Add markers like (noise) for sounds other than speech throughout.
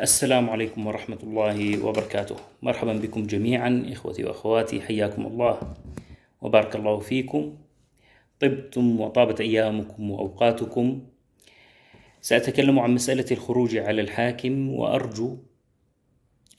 السلام عليكم ورحمة الله وبركاته مرحبا بكم جميعا إخوتي وأخواتي حياكم الله وبارك الله فيكم طبتم وطابت أيامكم وأوقاتكم سأتكلم عن مسألة الخروج على الحاكم وأرجو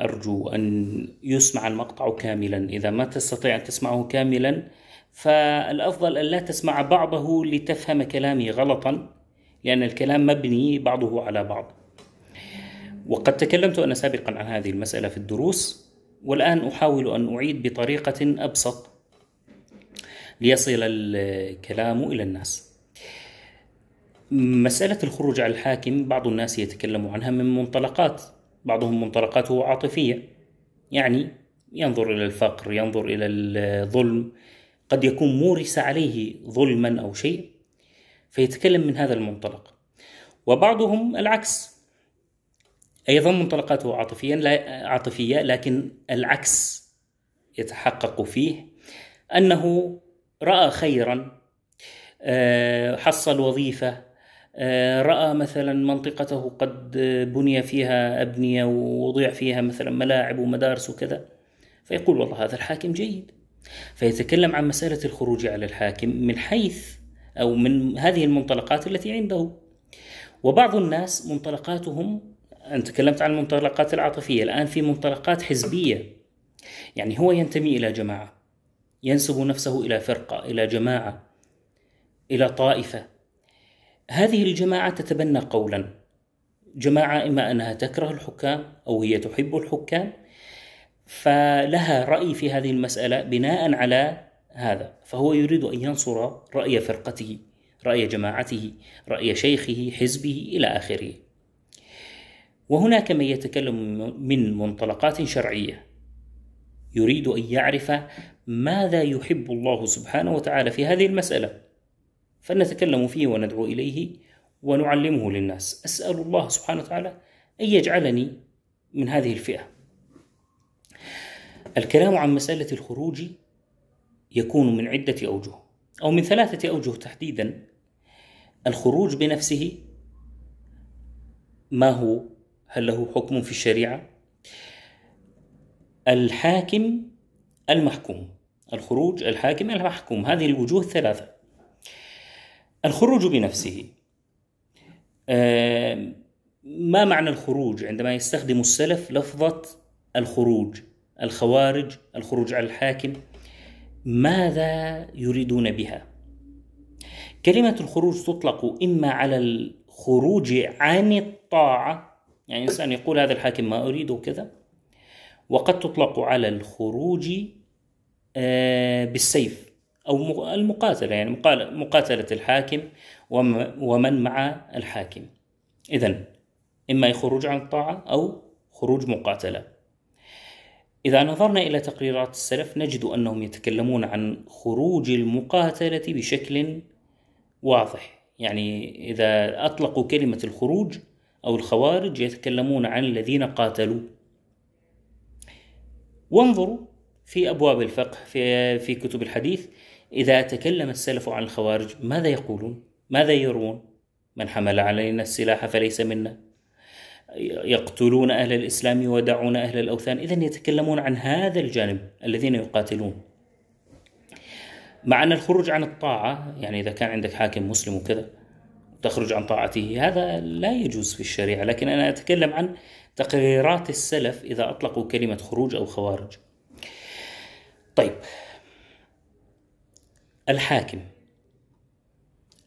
أرجو أن يسمع المقطع كاملا إذا ما تستطيع أن تسمعه كاملا فالأفضل أن لا تسمع بعضه لتفهم كلامي غلطا لأن الكلام مبني بعضه على بعض وقد تكلمت أنا سابقا عن هذه المسألة في الدروس والآن أحاول أن أعيد بطريقة أبسط ليصل الكلام إلى الناس مسألة الخروج على الحاكم بعض الناس يتكلم عنها من منطلقات بعضهم منطلقاته عاطفية يعني ينظر إلى الفقر ينظر إلى الظلم قد يكون مورس عليه ظلما أو شيء فيتكلم من هذا المنطلق وبعضهم العكس ايضا منطلقاته عاطفيا لا عاطفيه لكن العكس يتحقق فيه انه راى خيرا آه، حصل وظيفه آه، راى مثلا منطقته قد بني فيها ابنيه ووضع فيها مثلا ملاعب ومدارس وكذا فيقول والله هذا الحاكم جيد فيتكلم عن مساله الخروج على الحاكم من حيث او من هذه المنطلقات التي عنده وبعض الناس منطلقاتهم أنا تكلمت عن المنطلقات العاطفية الآن في منطلقات حزبية يعني هو ينتمي إلى جماعة ينسب نفسه إلى فرقة إلى جماعة إلى طائفة هذه الجماعة تتبنى قولا جماعة إما أنها تكره الحكام أو هي تحب الحكام فلها رأي في هذه المسألة بناء على هذا فهو يريد أن ينصر رأي فرقته رأي جماعته رأي شيخه حزبه إلى آخره وهناك من يتكلم من منطلقات شرعيه يريد ان يعرف ماذا يحب الله سبحانه وتعالى في هذه المساله فلنتكلم فيه وندعو اليه ونعلمه للناس اسال الله سبحانه وتعالى ان يجعلني من هذه الفئه الكلام عن مساله الخروج يكون من عده اوجه او من ثلاثه اوجه تحديدا الخروج بنفسه ما هو هل له حكم في الشريعة؟ الحاكم المحكوم الخروج الحاكم المحكوم هذه الوجوه الثلاثة الخروج بنفسه آه، ما معنى الخروج عندما يستخدم السلف لفظة الخروج الخوارج الخروج على الحاكم ماذا يريدون بها كلمة الخروج تطلق إما على الخروج عن الطاعة يعني إنسان يقول هذا الحاكم ما أريده كذا وقد تطلق على الخروج آه، بالسيف أو المقاتلة يعني مقاتلة الحاكم ومن مع الحاكم إذا إما خروج عن الطاعة أو خروج مقاتلة إذا نظرنا إلى تقريرات السلف نجد أنهم يتكلمون عن خروج المقاتلة بشكل واضح يعني إذا أطلقوا كلمة الخروج أو الخوارج يتكلمون عن الذين قاتلوا وانظروا في أبواب الفقه في, في كتب الحديث إذا تكلم السلف عن الخوارج ماذا يقولون ماذا يرون من حمل علينا السلاح فليس منا يقتلون أهل الإسلام ودعون أهل الأوثان إذا يتكلمون عن هذا الجانب الذين يقاتلون مع أن الخروج عن الطاعة يعني إذا كان عندك حاكم مسلم وكذا تخرج عن طاعته هذا لا يجوز في الشريعة لكن أنا أتكلم عن تقريرات السلف إذا أطلقوا كلمة خروج أو خوارج طيب الحاكم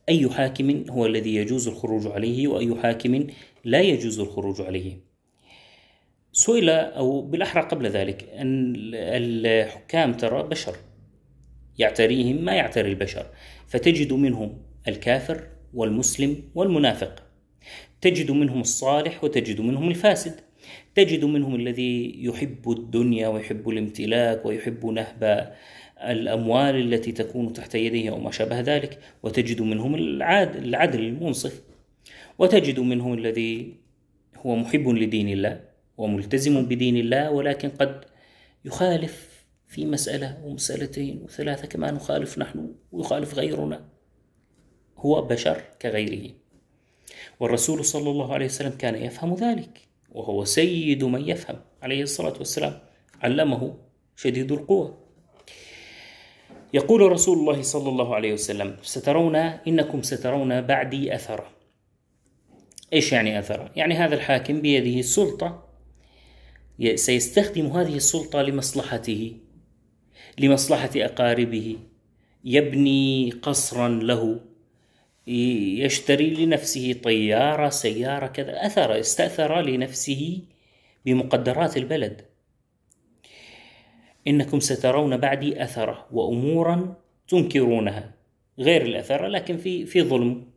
أي حاكم هو الذي يجوز الخروج عليه وأي حاكم لا يجوز الخروج عليه سئل أو بالأحرى قبل ذلك أن الحكام ترى بشر يعتريهم ما يعتري البشر فتجد منهم الكافر والمسلم والمنافق تجد منهم الصالح وتجد منهم الفاسد تجد منهم الذي يحب الدنيا ويحب الامتلاك ويحب نهب الأموال التي تكون تحت يديه أو ما شابه ذلك وتجد منهم العدل المنصف وتجد منهم الذي هو محب لدين الله وملتزم بدين الله ولكن قد يخالف في مسألة ومسألتين وثلاثة كما نخالف نحن ويخالف غيرنا هو بشر كغيره والرسول صلى الله عليه وسلم كان يفهم ذلك وهو سيد من يفهم عليه الصلاة والسلام علمه شديد القوة يقول رسول الله صلى الله عليه وسلم سترون إنكم سترون بعدي أثرا إيش يعني أثرا؟ يعني هذا الحاكم بيده السلطة سيستخدم هذه السلطة لمصلحته لمصلحة أقاربه يبني قصرا له يشتري لنفسه طيارة سيارة كذا أثر استأثر لنفسه بمقدرات البلد إنكم سترون بعدي أثرة وأمورا تنكرونها غير الأثرة لكن في في ظلم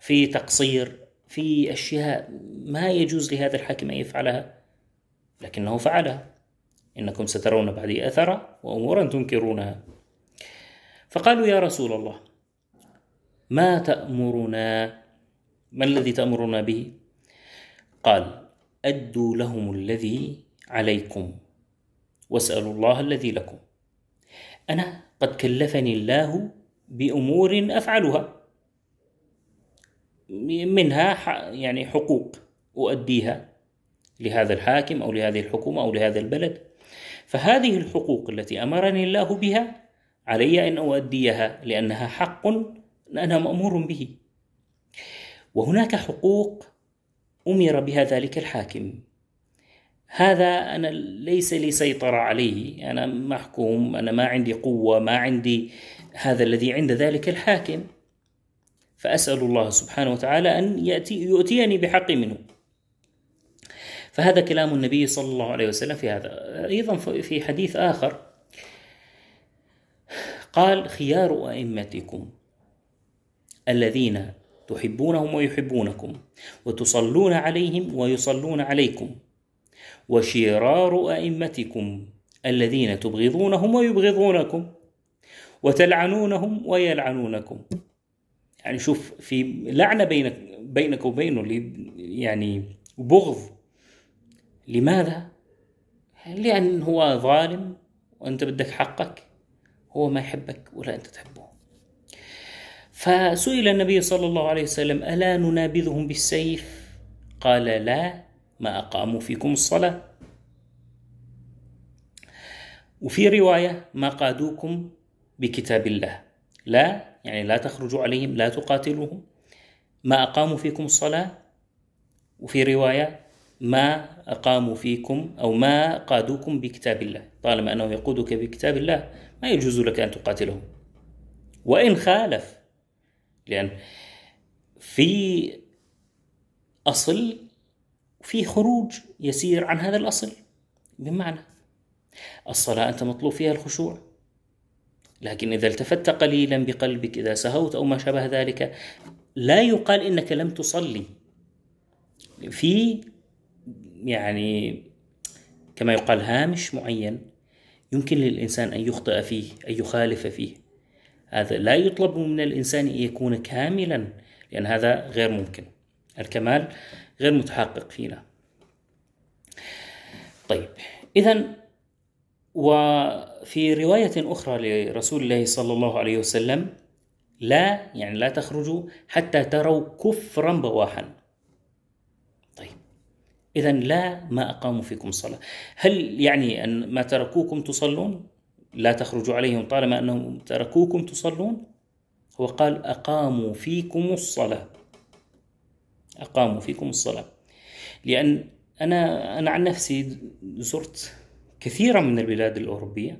في تقصير في أشياء ما يجوز لهذا الحاكم أن يفعلها لكنه فعلها إنكم سترون بعدي أثرة وأمورا تنكرونها فقالوا يا رسول الله ما تأمرنا ما الذي تأمرنا به قال أدوا لهم الذي عليكم واسألوا الله الذي لكم أنا قد كلفني الله بأمور أفعلها منها يعني حقوق أؤديها لهذا الحاكم أو لهذه الحكومة أو لهذا البلد فهذه الحقوق التي أمرني الله بها علي أن أؤديها لأنها حق أنا مأمور به وهناك حقوق أمر بها ذلك الحاكم هذا أنا ليس لي سيطرة عليه أنا محكوم أنا ما عندي قوة ما عندي هذا الذي عند ذلك الحاكم فأسأل الله سبحانه وتعالى أن يأتي يؤتيني بحقي منه فهذا كلام النبي صلى الله عليه وسلم في هذا أيضا في حديث آخر قال خيار أئمتكم الذين تحبونهم ويحبونكم وتصلون عليهم ويصلون عليكم وشرار أئمتكم الذين تبغضونهم ويبغضونكم وتلعنونهم ويلعنونكم يعني شوف في لعنة بينك بينك وبينه يعني بغض لماذا؟ لأن هو ظالم وأنت بدك حقك هو ما يحبك ولا أنت تحبه فسئل النبي صلى الله عليه وسلم ألا ننابذهم بالسيف قال لا ما أقاموا فيكم الصلاة وفي رواية ما قادوكم بكتاب الله لا يعني لا تخرجوا عليهم لا تقاتلوهم ما أقاموا فيكم الصلاة وفي رواية ما أقاموا فيكم أو ما قادوكم بكتاب الله طالما أنه يقودك بكتاب الله ما يجوز لك أن تقاتلهم وإن خالف لان في اصل وفي خروج يسير عن هذا الاصل بمعنى الصلاه انت مطلوب فيها الخشوع لكن اذا التفت قليلا بقلبك اذا سهوت او ما شابه ذلك لا يقال انك لم تصلي في يعني كما يقال هامش معين يمكن للانسان ان يخطئ فيه ان يخالف فيه هذا لا يطلب من الإنسان أن يكون كاملا لأن هذا غير ممكن الكمال غير متحقق فينا طيب إذا وفي رواية أخرى لرسول الله صلى الله عليه وسلم لا يعني لا تخرجوا حتى تروا كفرا بواحا طيب إذا لا ما أقاموا فيكم صلاة هل يعني أن ما تركوكم تصلون لا تخرجوا عليهم طالما أنهم تركوكم تصلون هو قال أقاموا فيكم الصلاة أقاموا فيكم الصلاة لأن أنا أنا عن نفسي زرت كثيرا من البلاد الأوروبية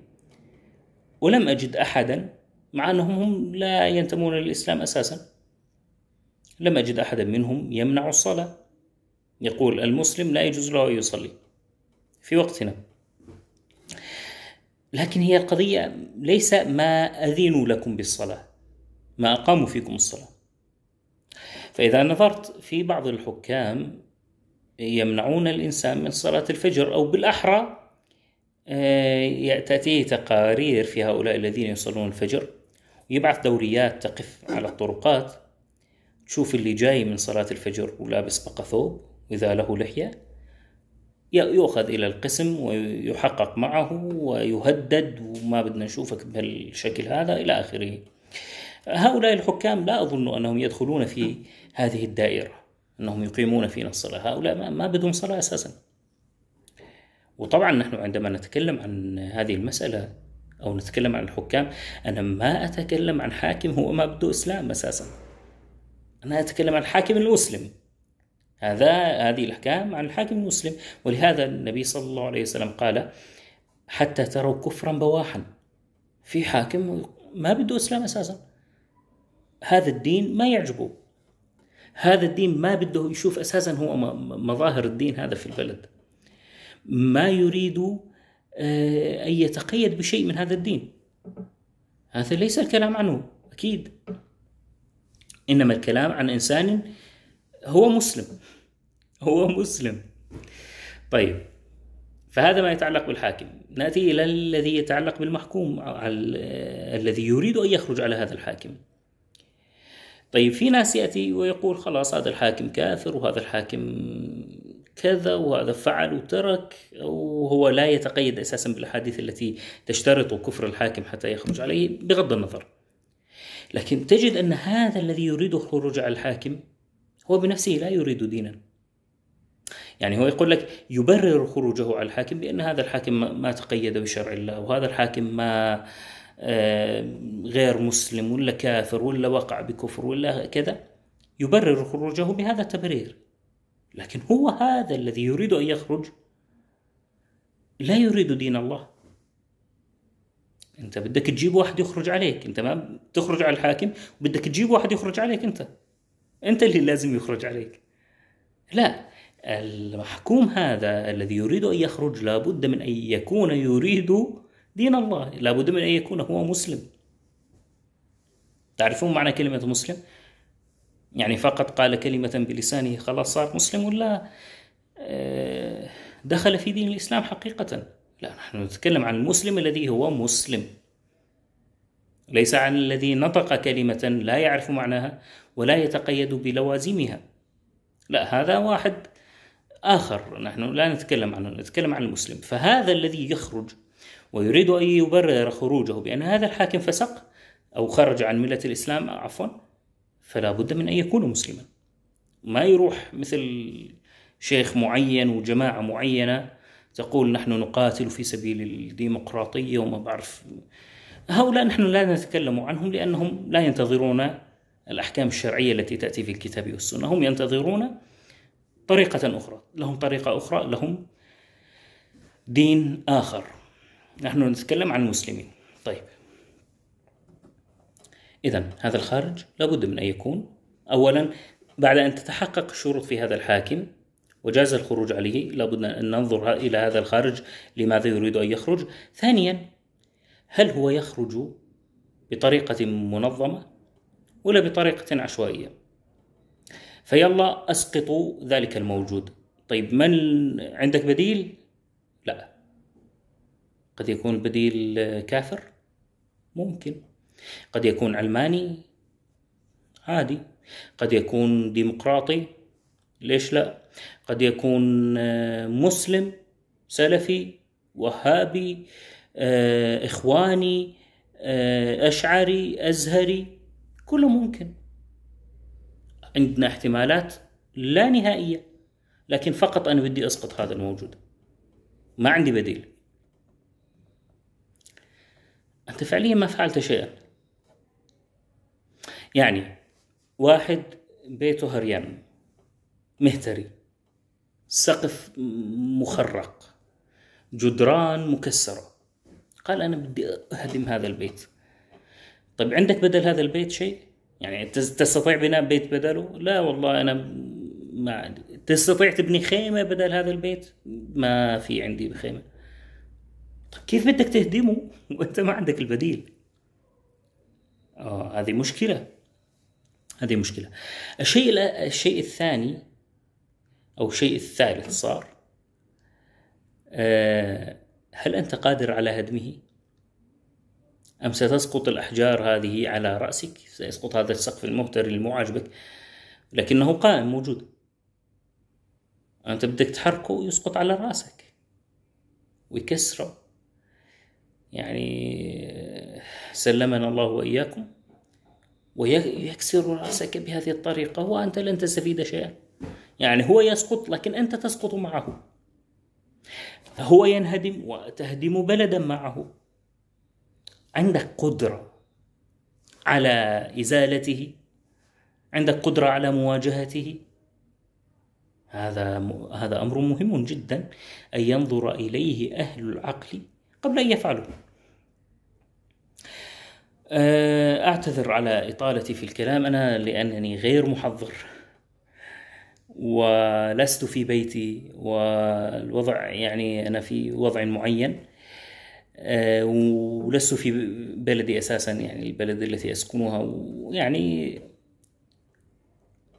ولم أجد أحدا مع أنهم هم لا ينتمون للإسلام أساسا لم أجد أحدا منهم يمنع الصلاة يقول المسلم لا يجوز له أن يصلي في وقتنا لكن هي القضية ليس ما أذنوا لكم بالصلاة ما أقاموا فيكم الصلاة فإذا نظرت في بعض الحكام يمنعون الإنسان من صلاة الفجر أو بالأحرى تأتيه آه، تقارير في هؤلاء الذين يصلون الفجر ويبعث دوريات تقف على الطرقات تشوف اللي جاي من صلاة الفجر ولابس بقى ثوب وإذا له لحية يؤخذ إلى القسم ويحقق معه ويهدد وما بدنا نشوفك بهالشكل هذا إلى آخره هؤلاء الحكام لا أظن أنهم يدخلون في هذه الدائرة أنهم يقيمون فينا الصلاة هؤلاء ما بدهم صلاة أساسا وطبعا نحن عندما نتكلم عن هذه المسألة أو نتكلم عن الحكام أنا ما أتكلم عن حاكم هو ما بده إسلام أساسا أنا أتكلم عن حاكم المسلم هذا هذه الأحكام عن الحاكم المسلم ولهذا النبي صلى الله عليه وسلم قال حتى تروا كفرا بواحا في حاكم ما بده إسلام أساسا هذا الدين ما يعجبه هذا الدين ما بده يشوف أساسا هو مظاهر الدين هذا في البلد ما يريد آه، أن يتقيد بشيء من هذا الدين هذا ليس الكلام عنه أكيد إنما الكلام عن إنسان هو مسلم هو مسلم طيب فهذا ما يتعلق بالحاكم نأتي إلى الذي يتعلق بالمحكوم الذي يريد أن يخرج على هذا الحاكم طيب في ناس يأتي ويقول خلاص هذا الحاكم كافر وهذا الحاكم كذا وهذا فعل وترك وهو لا يتقيد أساسا بالأحاديث التي تشترط كفر الحاكم حتى يخرج عليه بغض النظر لكن تجد أن هذا الذي يريد الخروج على الحاكم هو بنفسه لا يريد دينا يعني هو يقول لك يبرر خروجه على الحاكم بأن هذا الحاكم ما تقيد بشرع الله وهذا الحاكم ما آه، غير مسلم ولا كافر ولا وقع بكفر ولا كذا يبرر خروجه بهذا التبرير لكن هو هذا الذي يريد أن يخرج لا يريد دين الله انت بدك تجيب واحد يخرج عليك انت ما تخرج على الحاكم بدك تجيب واحد يخرج عليك انت انت اللي لازم يخرج عليك لا المحكوم هذا الذي يريد ان يخرج لابد من ان يكون يريد دين الله لابد من ان يكون هو مسلم تعرفون معنى كلمه مسلم يعني فقط قال كلمه بلسانه خلاص صار مسلم ولا آه، دخل في دين الاسلام حقيقه لا نحن نتكلم عن المسلم الذي هو مسلم ليس عن الذي نطق كلمة لا يعرف معناها ولا يتقيد بلوازمها لا هذا واحد آخر نحن لا نتكلم عنه نتكلم عن المسلم فهذا الذي يخرج ويريد أن يبرر خروجه بأن هذا الحاكم فسق أو خرج عن ملة الإسلام عفوا فلا بد من أن يكون مسلما ما يروح مثل شيخ معين وجماعة معينة تقول نحن نقاتل في سبيل الديمقراطية وما بعرف هؤلاء نحن لا نتكلم عنهم لأنهم لا ينتظرون الأحكام الشرعية التي تأتي في الكتاب والسنة هم ينتظرون طريقة أخرى لهم طريقة أخرى لهم دين آخر نحن نتكلم عن المسلمين طيب إذا هذا الخارج لابد من أن يكون أولا بعد أن تتحقق الشروط في هذا الحاكم وجاز الخروج عليه لابد أن ننظر إلى هذا الخارج لماذا يريد أن يخرج ثانيا هل هو يخرج بطريقة منظمة ولا بطريقة عشوائية فيلا أسقطوا ذلك الموجود طيب من عندك بديل لا قد يكون البديل كافر ممكن قد يكون علماني عادي قد يكون ديمقراطي ليش لا قد يكون مسلم سلفي وهابي آه، إخواني آه، أشعري أزهري كله ممكن عندنا احتمالات لا نهائية لكن فقط أنا بدي أسقط هذا الموجود ما عندي بديل أنت فعليا ما فعلت شيئا يعني واحد بيته هريان مهتري سقف مخرق جدران مكسره قال أنا بدي أهدم هذا البيت طيب عندك بدل هذا البيت شيء؟ يعني تستطيع بناء بيت بدله؟ لا والله أنا ما عندي تستطيع تبني خيمة بدل هذا البيت؟ ما في عندي خيمة طيب كيف بدك تهدمه (laughs) وأنت ما عندك البديل؟ آه هذه مشكلة هذه مشكلة الشيء الشيء الثاني أو الشيء الثالث صار آه، هل أنت قادر على هدمه؟ أم ستسقط الأحجار هذه على رأسك؟ سيسقط هذا السقف المهتر المعجبك لكنه قائم موجود أنت بدك تحركه يسقط على رأسك ويكسره يعني سلمنا الله وإياكم ويكسر رأسك بهذه الطريقة وأنت لن تستفيد شيئا يعني هو يسقط لكن أنت تسقط معه فهو ينهدم وتهدم بلدا معه عندك قدرة على إزالته عندك قدرة على مواجهته هذا هذا أمر مهم جدا أن ينظر إليه أهل العقل قبل أن يفعلوا أه، أعتذر على إطالتي في الكلام أنا لأنني غير محضر ولست في بيتي والوضع يعني أنا في وضع معين آه، ولست في بلدي أساسا يعني البلد التي أسكنها ويعني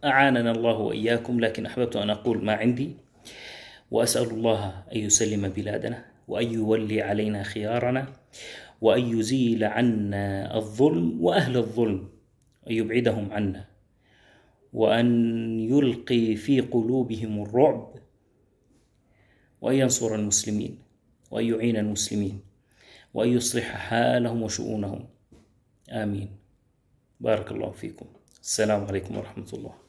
أعاننا الله وإياكم لكن أحببت أن أقول ما عندي وأسأل الله أن يسلم بلادنا وأن يولي علينا خيارنا وأن يزيل عنا الظلم وأهل الظلم ان يبعدهم عنا وأن يلقي في قلوبهم الرعب وأن ينصر المسلمين وأن يعين المسلمين وأن يصلح حالهم وشؤونهم آمين بارك الله فيكم السلام عليكم ورحمة الله